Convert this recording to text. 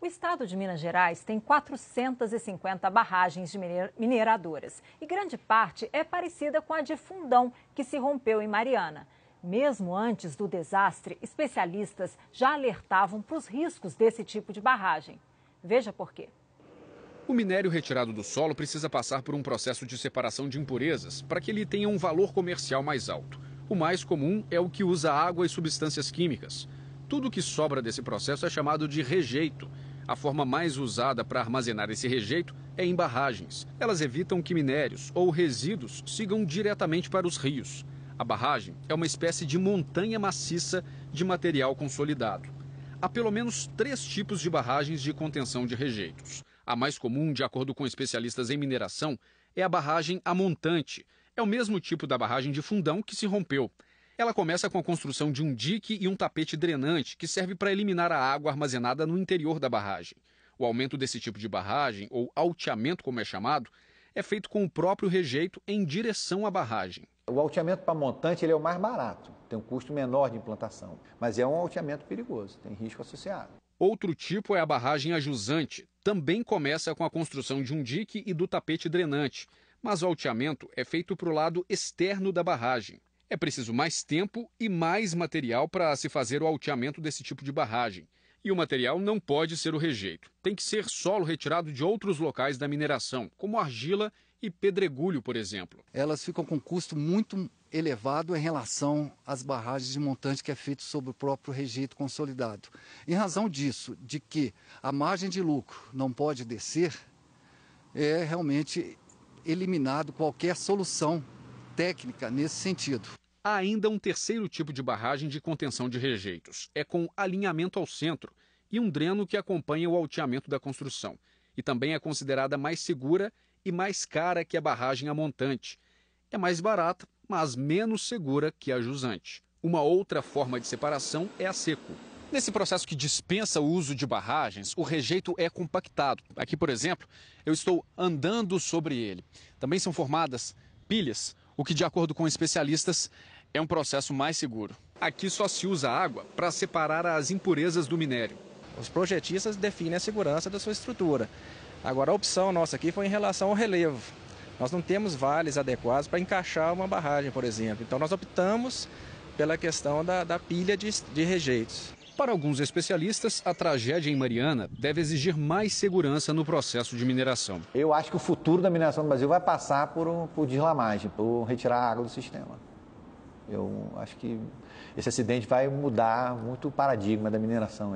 O estado de Minas Gerais tem 450 barragens de mineradoras e grande parte é parecida com a de Fundão, que se rompeu em Mariana. Mesmo antes do desastre, especialistas já alertavam para os riscos desse tipo de barragem. Veja por quê. O minério retirado do solo precisa passar por um processo de separação de impurezas para que ele tenha um valor comercial mais alto. O mais comum é o que usa água e substâncias químicas. Tudo que sobra desse processo é chamado de rejeito a forma mais usada para armazenar esse rejeito é em barragens. Elas evitam que minérios ou resíduos sigam diretamente para os rios. A barragem é uma espécie de montanha maciça de material consolidado. Há pelo menos três tipos de barragens de contenção de rejeitos. A mais comum, de acordo com especialistas em mineração, é a barragem amontante. É o mesmo tipo da barragem de fundão que se rompeu. Ela começa com a construção de um dique e um tapete drenante que serve para eliminar a água armazenada no interior da barragem. O aumento desse tipo de barragem, ou alteamento como é chamado, é feito com o próprio rejeito em direção à barragem. O alteamento para montante ele é o mais barato, tem um custo menor de implantação, mas é um alteamento perigoso, tem risco associado. Outro tipo é a barragem ajusante. Também começa com a construção de um dique e do tapete drenante, mas o alteamento é feito para o lado externo da barragem. É preciso mais tempo e mais material para se fazer o alteamento desse tipo de barragem. E o material não pode ser o rejeito. Tem que ser solo retirado de outros locais da mineração, como argila e pedregulho, por exemplo. Elas ficam com custo muito elevado em relação às barragens de montante que é feito sobre o próprio rejeito consolidado. Em razão disso, de que a margem de lucro não pode descer, é realmente eliminado qualquer solução técnica nesse sentido. Há ainda um terceiro tipo de barragem de contenção de rejeitos. É com alinhamento ao centro e um dreno que acompanha o alteamento da construção. E também é considerada mais segura e mais cara que a barragem a montante. É mais barata, mas menos segura que a jusante. Uma outra forma de separação é a seco. Nesse processo que dispensa o uso de barragens, o rejeito é compactado. Aqui, por exemplo, eu estou andando sobre ele. Também são formadas pilhas o que, de acordo com especialistas, é um processo mais seguro. Aqui só se usa água para separar as impurezas do minério. Os projetistas definem a segurança da sua estrutura. Agora, a opção nossa aqui foi em relação ao relevo. Nós não temos vales adequados para encaixar uma barragem, por exemplo. Então, nós optamos pela questão da, da pilha de, de rejeitos. Para alguns especialistas, a tragédia em Mariana deve exigir mais segurança no processo de mineração. Eu acho que o futuro da mineração no Brasil vai passar por, por deslamagem, por retirar a água do sistema. Eu acho que esse acidente vai mudar muito o paradigma da mineração.